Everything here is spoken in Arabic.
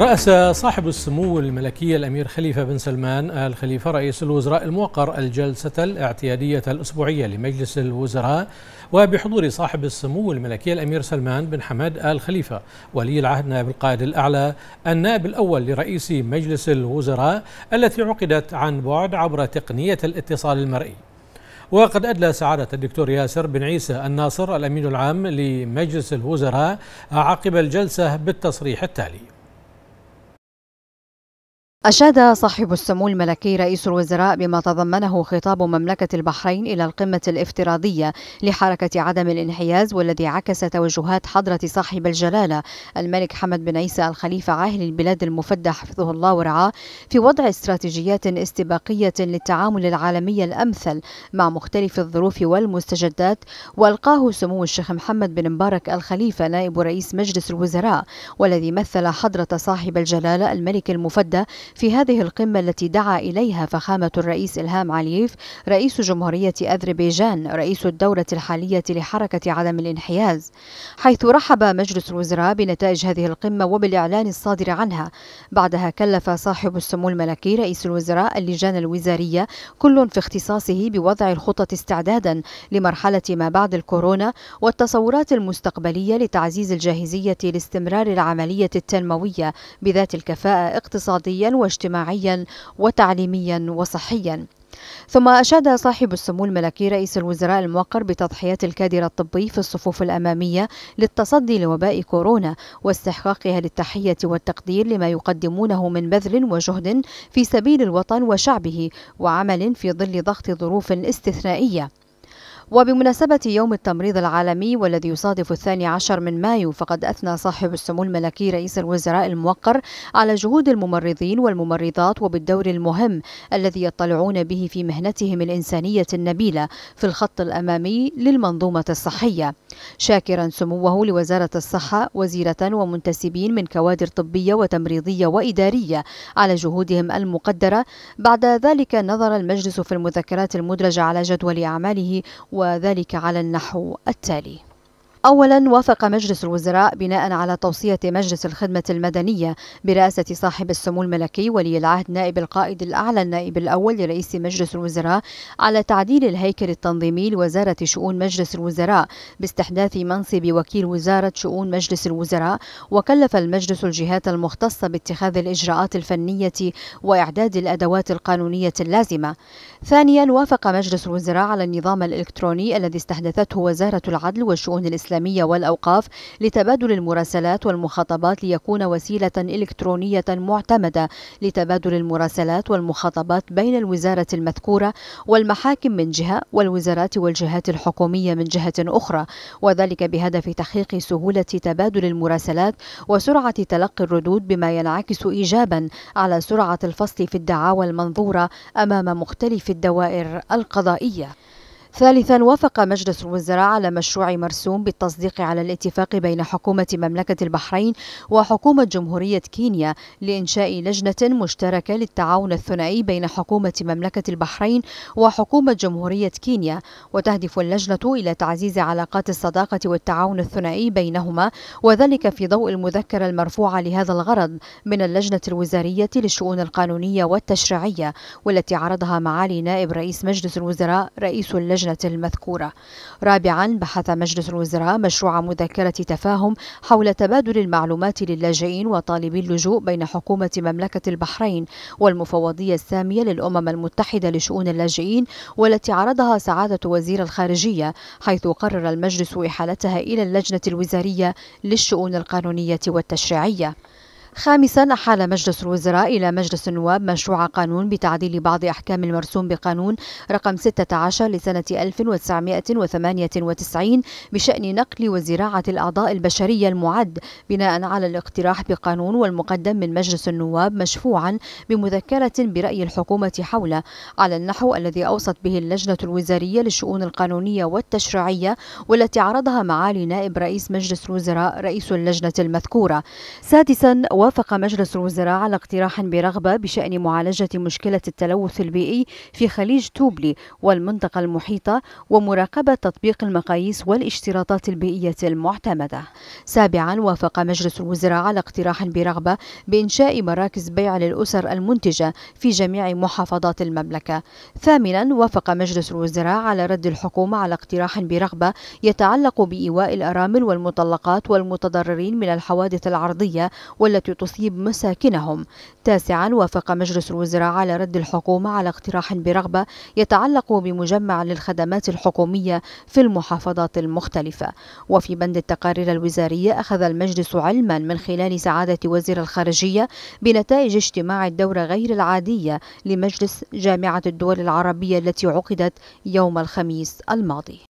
رأس صاحب السمو الملكي الأمير خليفة بن سلمان آل خليفة رئيس الوزراء الموقر الجلسة الاعتيادية الأسبوعية لمجلس الوزراء وبحضور صاحب السمو الملكي الأمير سلمان بن حمد آل خليفة ولي العهد نائب القائد الأعلى النائب الأول لرئيس مجلس الوزراء التي عقدت عن بعد عبر تقنية الاتصال المرئي وقد أدلى سعادة الدكتور ياسر بن عيسى الناصر الأمين العام لمجلس الوزراء عقب الجلسة بالتصريح التالي أشاد صاحب السمو الملكي رئيس الوزراء بما تضمنه خطاب مملكة البحرين إلى القمة الافتراضية لحركة عدم الانحياز والذي عكس توجهات حضرة صاحب الجلالة الملك حمد بن عيسى الخليفة عاهل البلاد المفدى حفظه الله ورعاه في وضع استراتيجيات استباقية للتعامل العالمي الأمثل مع مختلف الظروف والمستجدات وألقاه سمو الشيخ محمد بن مبارك الخليفة نائب رئيس مجلس الوزراء والذي مثل حضرة صاحب الجلالة الملك المفدى في هذه القمة التي دعا إليها فخامة الرئيس إلهام علييف رئيس جمهورية أذربيجان رئيس الدولة الحالية لحركة عدم الانحياز حيث رحب مجلس الوزراء بنتائج هذه القمة وبالإعلان الصادر عنها بعدها كلف صاحب السمو الملكي رئيس الوزراء اللجان الوزارية كل في اختصاصه بوضع الخطط استعدادا لمرحلة ما بعد الكورونا والتصورات المستقبلية لتعزيز الجاهزية لاستمرار العملية التنموية بذات الكفاءة اقتصاديا واجتماعيا وتعليميا وصحيا ثم أشاد صاحب السمو الملكي رئيس الوزراء الموقر بتضحيات الكادر الطبي في الصفوف الأمامية للتصدي لوباء كورونا واستحقاقها للتحية والتقدير لما يقدمونه من بذل وجهد في سبيل الوطن وشعبه وعمل في ظل ضغط ظروف استثنائية وبمناسبة يوم التمريض العالمي والذي يصادف الثاني عشر من مايو فقد أثنى صاحب السمو الملكي رئيس الوزراء الموقر على جهود الممرضين والممرضات وبالدور المهم الذي يطلعون به في مهنتهم الإنسانية النبيلة في الخط الأمامي للمنظومة الصحية شاكرا سموه لوزارة الصحة وزيرة ومنتسبين من كوادر طبية وتمريضية وإدارية على جهودهم المقدرة بعد ذلك نظر المجلس في المذكرات المدرجة على جدول أعماله و وذلك على النحو التالي أولا وافق مجلس الوزراء بناء على توصية مجلس الخدمة المدنية برئاسة صاحب السمو الملكي ولي العهد نائب القائد الأعلى النائب الأول لرئيس مجلس الوزراء على تعديل الهيكل التنظيمي لوزارة شؤون مجلس الوزراء باستحداث منصب وكيل وزارة شؤون مجلس الوزراء وكلف المجلس الجهات المختصة باتخاذ الإجراءات الفنية وإعداد الأدوات القانونية اللازمة ثانيا وافق مجلس الوزراء على النظام الإلكتروني الذي استحدثته وزارة العدل والشؤون الإسلامية الإسلامية والأوقاف لتبادل المراسلات والمخاطبات ليكون وسيلة إلكترونية معتمدة لتبادل المراسلات والمخاطبات بين الوزارة المذكورة والمحاكم من جهة والوزارات والجهات الحكومية من جهة أخرى وذلك بهدف تحقيق سهولة تبادل المراسلات وسرعة تلقي الردود بما ينعكس إيجابا على سرعة الفصل في الدعاوى المنظورة أمام مختلف الدوائر القضائية ثالثا وافق مجلس الوزراء على مشروع مرسوم بالتصديق على الاتفاق بين حكومة مملكة البحرين وحكومة جمهورية كينيا لإنشاء لجنة مشتركة للتعاون الثنائي بين حكومة مملكة البحرين وحكومة جمهورية كينيا وتهدف اللجنة إلى تعزيز علاقات الصداقة والتعاون الثنائي بينهما وذلك في ضوء المذكرة المرفوعة لهذا الغرض من اللجنة الوزارية للشؤون القانونية والتشريعية والتي عرضها معالي نائب رئيس مجلس الوزراء رئيس اللجنة اللجنة المذكورة رابعا بحث مجلس الوزراء مشروع مذكرة تفاهم حول تبادل المعلومات للاجئين وطالبي اللجوء بين حكومة مملكة البحرين والمفوضية السامية للأمم المتحدة لشؤون اللاجئين والتي عرضها سعادة وزير الخارجية حيث قرر المجلس إحالتها إلى اللجنة الوزارية للشؤون القانونية والتشريعية خامسا أحال مجلس الوزراء إلى مجلس النواب مشروع قانون بتعديل بعض أحكام المرسوم بقانون رقم 16 لسنة 1998 بشأن نقل وزراعة الأعضاء البشرية المعد بناء على الاقتراح بقانون والمقدم من مجلس النواب مشفوعا بمذكرة برأي الحكومة حوله على النحو الذي أوصت به اللجنة الوزارية للشؤون القانونية والتشريعية والتي عرضها معالي نائب رئيس مجلس الوزراء رئيس اللجنة المذكورة سادسا وافق مجلس الوزراء على اقتراح برغبة بشأن معالجة مشكلة التلوث البيئي في خليج توبلي والمنطقة المحيطة ومراقبة تطبيق المقاييس والاشتراطات البيئية المعتمدة. سابعا وافق مجلس الوزراء على اقتراح برغبة بإنشاء مراكز بيع للأسر المنتجة في جميع محافظات المملكة. ثامنا وافق مجلس الوزراء على رد الحكومة على اقتراح برغبة يتعلق بإيواء الأرامل والمطلقات والمتضررين من الحوادث العرضية والتي تصيب مساكنهم تاسعا وافق مجلس الوزراء على رد الحكومة على اقتراح برغبة يتعلق بمجمع للخدمات الحكومية في المحافظات المختلفة وفي بند التقارير الوزارية أخذ المجلس علما من خلال سعادة وزير الخارجية بنتائج اجتماع الدورة غير العادية لمجلس جامعة الدول العربية التي عقدت يوم الخميس الماضي